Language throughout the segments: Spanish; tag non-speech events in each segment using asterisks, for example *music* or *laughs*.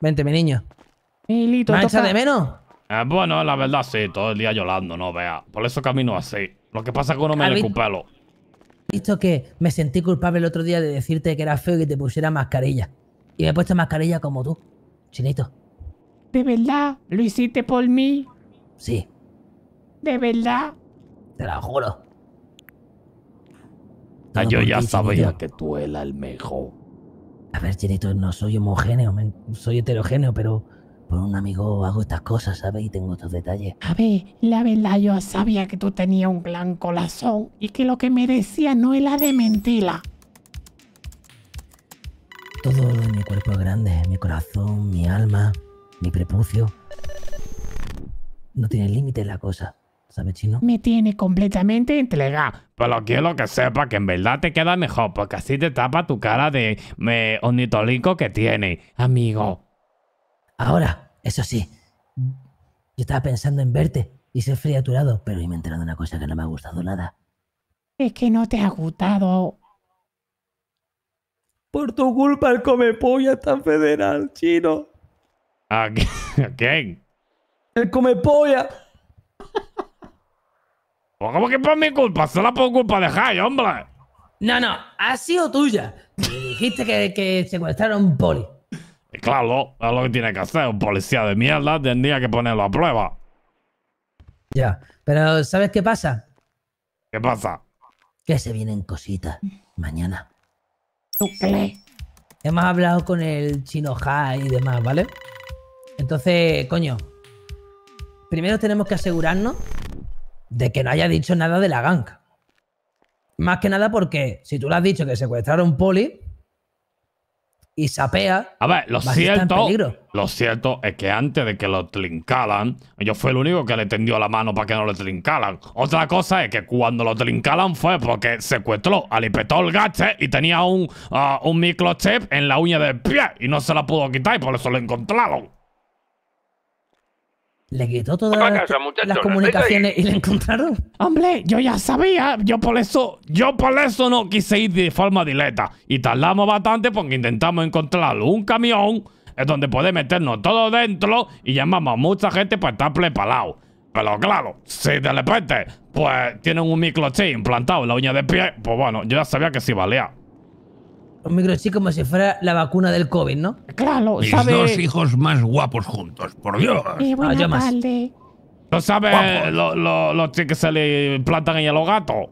Vente, mi niño. Milito, ¿Me de menos? Eh, bueno, la verdad sí, todo el día llorando, no vea. Por eso camino así. Lo que pasa es que uno me recupero. Visto que me sentí culpable el otro día de decirte que era feo y que te pusiera mascarilla. Y me he puesto mascarilla como tú, chinito. ¿De verdad? ¿Lo hiciste por mí? Sí. ¿De verdad? Te lo juro. Ah, yo ya sabía que tú eras el mejor a ver, Chinito, no soy homogéneo, soy heterogéneo, pero por un amigo hago estas cosas, ¿sabes? Y tengo estos detalles. A ver, la verdad yo sabía que tú tenías un gran corazón y que lo que merecía no era de mentira. Todo mi cuerpo es grande, mi corazón, mi alma, mi prepucio. No tiene límite la cosa. Me tiene completamente entregado. Pero quiero que sepa que en verdad te queda mejor, porque así te tapa tu cara de me, que tiene, amigo. Ahora, eso sí, yo estaba pensando en verte y ser fría pero hoy me he enterado de una cosa que no me ha gustado nada. Es que no te ha gustado. Por tu culpa el come polla está federal, chino. ¿A quién? El come polla. ¿Cómo que por mi culpa? la por culpa de Jai, hombre. No, no, ha sido tuya. dijiste que, que secuestraron un poli. claro, es lo que tiene que hacer. Un policía de mierda tendría que ponerlo a prueba. Ya, pero ¿sabes qué pasa? ¿Qué pasa? Que se vienen cositas mañana. Hemos hablado con el chino Jai y demás, ¿vale? Entonces, coño, primero tenemos que asegurarnos de que no haya dicho nada de la gang. Más que nada porque si tú le has dicho que secuestraron poli y sapea. A ver, lo cierto. Lo cierto es que antes de que lo trincalan, yo fui el único que le tendió la mano para que no lo trincalan. Otra cosa es que cuando lo trincalan fue porque secuestró, alipetó el gache y tenía un, ah, un microchip en la uña del pie y no se la pudo quitar y por eso lo encontraron. Le quitó todas las, comunicaciones y le encontraron. Hombre, yo ya sabía. Yo por eso, yo por eso no quise ir de forma dileta Y tardamos bastante porque intentamos encontrar un camión En donde puede meternos todo dentro y llamamos a mucha gente para estar preparados Pero claro, si de repente, pues tienen un microchip implantado en la uña de pie, pues bueno, yo ya sabía que si valía. Un microchip como si fuera la vacuna del COVID, ¿no? Claro, Mis dos hijos más guapos juntos, por Dios. Eh, ah, No sabe los chicos que se le plantan ahí a los gatos.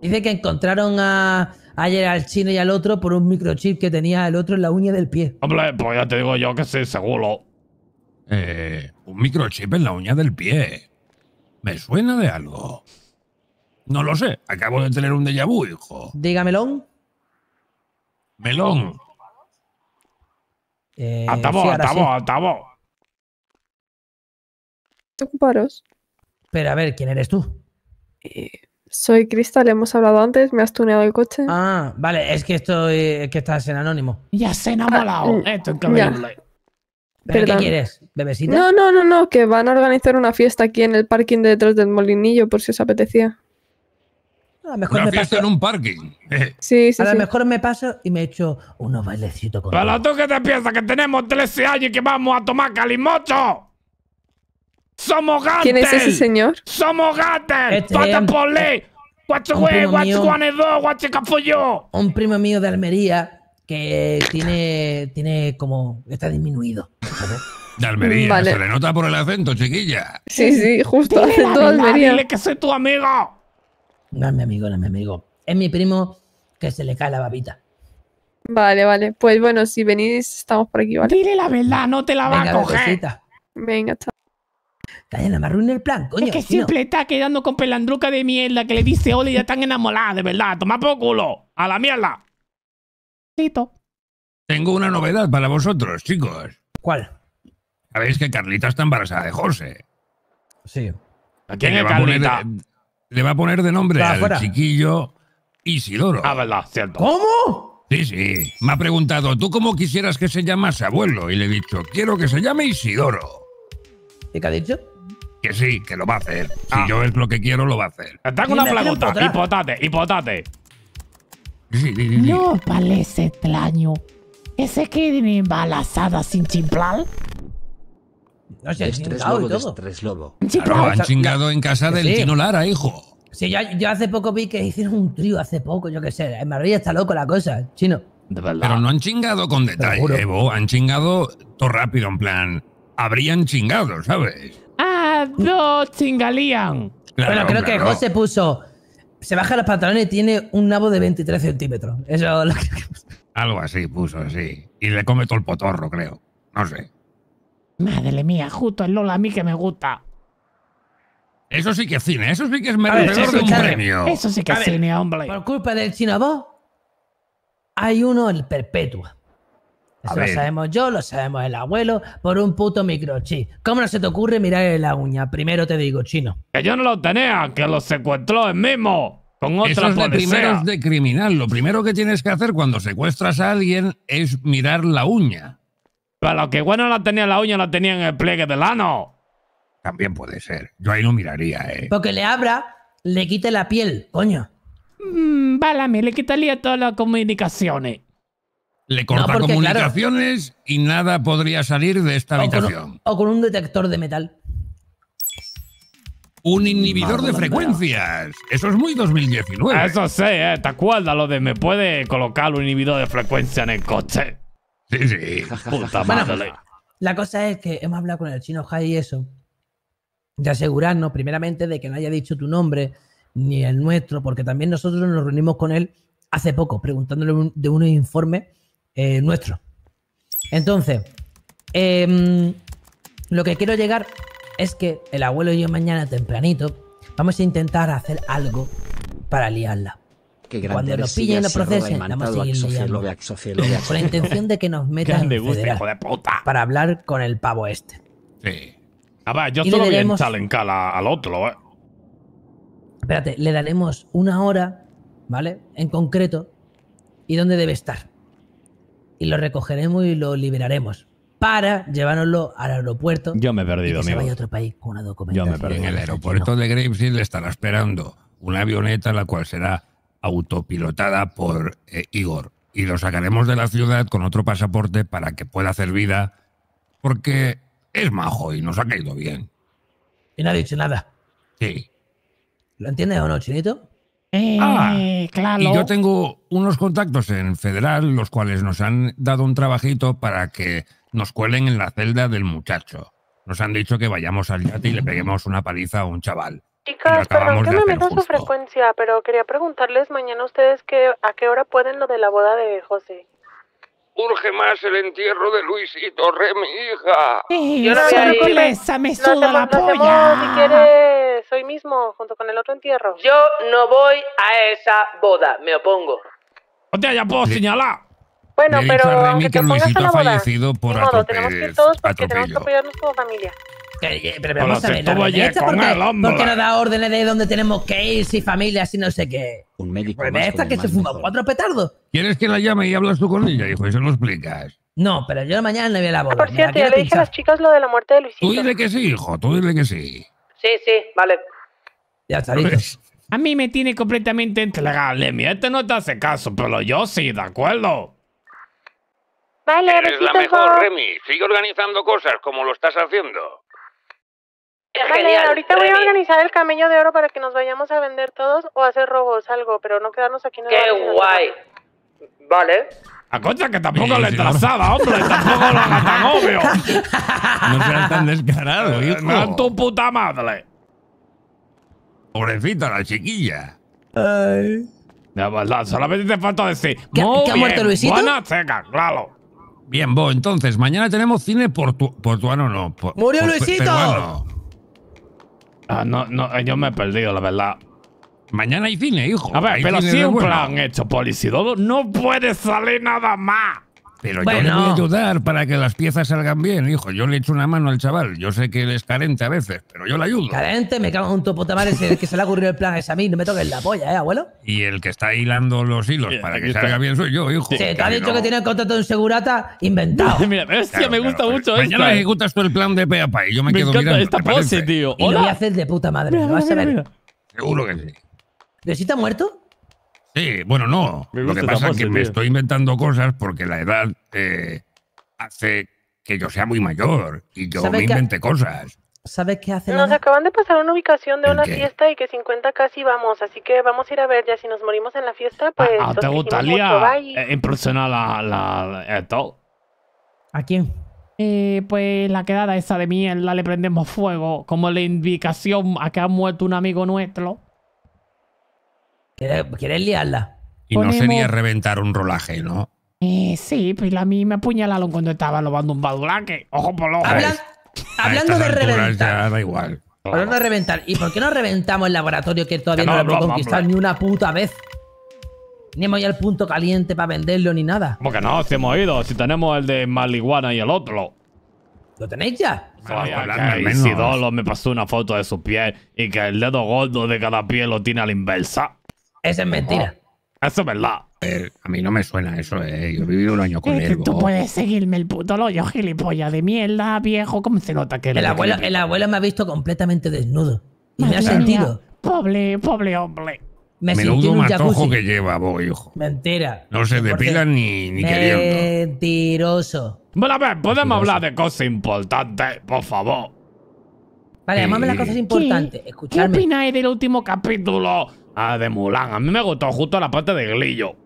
Dice que encontraron a, ayer al chino y al otro por un microchip que tenía el otro en la uña del pie. Hombre, pues ya te digo yo que sí, seguro. Eh, un microchip en la uña del pie. Me suena de algo. No lo sé, acabo de tener un déjà vu, hijo. Dígamelo. Melón. Eh, altavoz, ¿Te ocuparos? Pero a ver, ¿quién eres tú? Eh, soy Cristal, hemos hablado antes, me has tuneado el coche. Ah, vale, es que estoy, eh, que estás en anónimo. Ya se ha enamorado! Ah, Esto eh, ¿Pero qué quieres? ¿Bebecita? No, no, no, no, que van a organizar una fiesta aquí en el parking detrás del molinillo, por si os apetecía. A lo mejor me paso. en un parking. *laughs* Sí, sí, a lo mejor me paso y me echo unos bailecitos con. Pero tú qué te piensas que tenemos 13 años y que vamos a tomar calimocho. ¡Somos gatos! ¿Quién es ese señor? ¡Somos gatos! ¡Pata por ley! Un primo mío de Almería que tiene, tiene como. está disminuido. *laughs* De Almería, se le nota por el acento, chiquilla. Sí, sí, justo acento de Almería. Dile que soy tu amigo. No mi amigo, no mi amigo. Es mi primo que se le cae la babita. Vale, vale. Pues bueno, si venís, estamos por aquí, ¿vale? Dile la verdad, no te la va a coger. Venga, chao. la me arruiné el plan, coño. que siempre está quedando con pelandruca de mierda que le dice hola ya están enamoradas, de verdad. Toma por culo. A la mierda. Tito. Tengo una novedad para vosotros, chicos. ¿Cuál? Sabéis que Carlita está embarazada de José. Sí. ¿A quién va Carlita? Poner, le va a poner de nombre al chiquillo Isidoro. Ah, verdad, cierto. ¿Cómo? Sí, sí. Me ha preguntado, ¿tú cómo quisieras que se llamase abuelo? Y le he dicho, quiero que se llame Isidoro. ¿Y qué ha dicho? Que sí, que lo va a hacer. Si ah. yo es lo que quiero, lo va a hacer. Está con una pregunta. Hipotate, hipotate. Sí, sí, sí, no parece extraño que viene queden sin chimplar. No sé, estrés lobo, lobo. han chingado en casa del chino Lara, hijo. Sí, yo, hace poco vi que hicieron un trío hace poco, yo qué sé. En Maravilla está loco la cosa, chino. Pero no han chingado con detalle, Evo. Han chingado todo rápido, en plan. Habrían chingado, ¿sabes? Ah, no, chingalían. bueno, creo que José puso. Se baja los pantalones y tiene un nabo de 23 centímetros. Eso lo Algo así puso, así Y le come todo el potorro, creo. No sé. Madre mía, justo el Lola a mí que me gusta. Eso sí que es cine, eso sí que es merecedor de un premio. Eso sí que es cine, hombre. Por culpa del vos, hay uno el Perpetua. Eso lo sabemos yo, lo sabemos el abuelo, por un puto microchip. ¿Cómo no se te ocurre mirar la uña? Primero te digo, chino. Que yo no lo tenía, que lo secuestró el mismo. Con otra Eso es de de criminal. Lo primero que tienes que hacer cuando secuestras a alguien es mirar la uña. Para lo que bueno la tenía la uña, la tenía en el pliegue del ano. También puede ser. Yo ahí no miraría, eh. Porque le abra, le quite la piel, coño. Mm, mí le quitaría todas las comunicaciones. Le corta comunicaciones y nada podría salir de esta habitación. o con un detector de metal. Un inhibidor de frecuencias. Eso es muy 2019. Eso sé, ¿eh? ¿te acuerdas lo de me puede colocar un inhibidor de frecuencia en el coche? Pues, la cosa es que hemos hablado con el chino Jai y eso, de asegurarnos primeramente de que no haya dicho tu nombre ni el nuestro, porque también nosotros nos reunimos con él hace poco, preguntándole de un informe eh, Nuestro Entonces, em, lo que quiero llegar es que el abuelo y yo mañana tempranito vamos a intentar hacer algo para liarla. Cuando nos pillen y lo procesen, vamos a Con la intención de que nos metan en para hablar con el pavo este. Sí. Ah va, yo solo voy en cala al otro, eh. Espérate, le daremos una hora, ¿vale? En concreto, y dónde debe estar. Y lo recogeremos y lo liberaremos para llevárnoslo al aeropuerto. Yo me he perdido, y que vaya a otro país con una documentación. Yo me perdí En el aeropuerto de Gravesend le estará esperando una avioneta la cual será autopilotada por eh, Igor. Y lo sacaremos de la ciudad con otro pasaporte para que pueda hacer vida, porque es majo y nos ha caído bien. Y no ha dicho nada. Sí. ¿Lo entiendes o no, chinito? Eh, ah, claro. Y yo tengo unos contactos en Federal, los cuales nos han dado un trabajito para que nos cuelen en la celda del muchacho. Nos han dicho que vayamos al yate y le peguemos una paliza a un chaval. Chicas, perdón que me meto su frecuencia, pero quería preguntarles mañana a ustedes que, a qué hora pueden lo de la boda de José. Urge más el entierro de Luisito Re, mi hija. Sí, yo no me suda la polla. si quieres, hoy mismo, junto con el otro entierro. Yo no voy a esa boda, me opongo. O sea, ya puedo señalar. Bueno, pero aunque te pongas a la boda, modo, tenemos que ir todos porque tenemos que apoyarnos como familia pero vamos a ver, ¿por qué, porque no da órdenes de dónde tenemos que ir, si familia, si no sé qué? Un médico. Pues esta que se fuma cuatro petardos. ¿Quieres que la llame y hablas tú con ella, hijo? Eso no explicas. No, pero yo mañana le voy a la boda. Ah, por cierto, ya le dije a las chicas lo de la muerte de Luisito. Tú dile que sí, hijo, tú dile que sí. Sí, sí, vale. Ya está, pues, A mí me tiene completamente entregable. Mi este no te hace caso, pero yo sí, ¿de acuerdo? Vale, Eres la mejor, Remy. Sigue organizando cosas como lo estás haciendo. Ahorita voy a organizar el camello de oro para que nos vayamos a vender todos o hacer robos, algo, pero no quedarnos aquí en el ¡Qué guay! Vale. A ah, concha que tampoco le trazaba, hombre, tampoco lo haga obvio. *laughs* No seas tan descarado, eh, hijo. No, tu puta madre. Pobrecita la chiquilla. Ay. Ya verdad, pues, solamente te falta decir. ¿Qué, Muy ¿qué ha muerto Luisito? Buena seca, claro. Bien, Bo, entonces, mañana tenemos cine portu portuano, ah, no. Por, ¡Murió Luisito! Ah, yo me he perdido, la verdad. Mañana hay cine, hijo. A ver, pero siempre lo han hecho, No puede salir nada más. Pero yo le voy a ayudar para que las piezas salgan bien, hijo. Yo le echo una mano al chaval. Yo sé que él es carente a veces, pero yo le ayudo. Carente, me cago en un puta madre es que se le ha ocurrido el plan es a mí. No me toques la polla, ¿eh, abuelo? Y el que está hilando los hilos para que salga bien soy yo, hijo. Sí, te ha dicho que tiene el contrato de un segurata inventado. *laughs* Mira, hostia, me gusta pues mucho esto. Mañana eh. ejecutas tú el plan de Peapa y yo me, quedo mirando. esta pose, tío. Y lo voy a hacer de puta madre, Seguro que sí. ¿Necesita si muerto? Sí, bueno, no. Lo que pasa es que me estoy inventando cosas porque la edad eh, hace que yo sea muy mayor y yo me invente cosas. ¿Sabes qué hacen? Nos acaban de pasar una ubicación de una fiesta y que 50 casi vamos, así que vamos a ir a ver ya si nos morimos en la fiesta, ah, pues... Ah, ¿Te gustaría impresionar la, la, ¿A quién? Eh, pues la quedada esa de la le prendemos fuego, como la indicación a que ha muerto un amigo nuestro. ¿Quieres, liarla? Y no sería reventar un rolaje, ¿no? Eh, sí, pues a mí me apuñalaron cuando estaba lobando un badulaque. Ojo por los hablando de reventar. da igual. Hablando de reventar. ¿Y por qué no reventamos el laboratorio que todavía no, lo hemos conquistado ni una puta vez? Ni hemos ido al punto caliente para venderlo ni nada. Porque no, si hemos ido, si tenemos el de Maliguana y el otro. ¿Lo tenéis ya? Si Dolo me pasó una foto de su pie y que el dedo gordo de cada pie lo tiene a la inversa. Eso es mentira. Eso es verdad. Eh, a mí no me suena eso, eh. Yo he vivido un año con él. Tú, tú puedes seguirme el puto loyo, gilipollas de mierda, viejo. ¿Cómo se nota que el abuelo, El abuelo me ha visto completamente desnudo. Y me ha sentido. Pobre, pobre hombre. Me Menudo matojo que lleva vos, hijo. Mentira. No se depila ni, ni Mentiroso. Mentiroso. Bueno, a ver, podemos hablar de cosas importantes, por favor. Vale, llamadme las eh, cosas importantes. ¿Qué opináis del último capítulo Ah, de Mulan. A mí me gustó justo la parte de Glillo.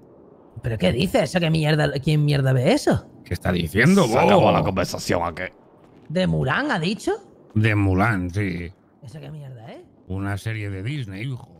¿Pero qué dices? ¿Qué mierda, ¿Quién mierda ve eso? ¿Qué está diciendo? Se acabó oh. la conversación qué? ¿De Mulan ha dicho? De Mulan, sí. ¿Eso qué mierda Eh? Una serie de Disney, hijo.